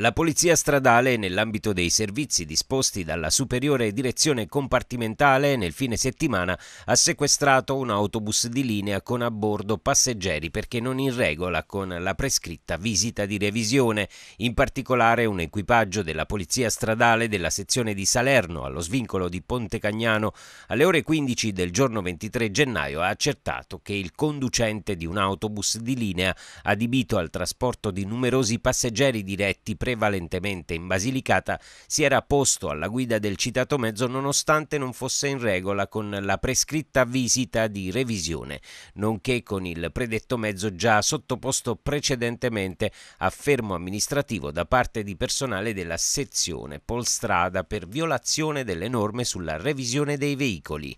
La polizia stradale, nell'ambito dei servizi disposti dalla superiore direzione compartimentale, nel fine settimana ha sequestrato un autobus di linea con a bordo passeggeri perché non in regola con la prescritta visita di revisione. In particolare un equipaggio della polizia stradale della sezione di Salerno allo svincolo di Ponte Cagnano alle ore 15 del giorno 23 gennaio ha accertato che il conducente di un autobus di linea adibito al trasporto di numerosi passeggeri diretti pre- prevalentemente in Basilicata, si era posto alla guida del citato mezzo nonostante non fosse in regola con la prescritta visita di revisione, nonché con il predetto mezzo già sottoposto precedentemente a fermo amministrativo da parte di personale della sezione Polstrada per violazione delle norme sulla revisione dei veicoli.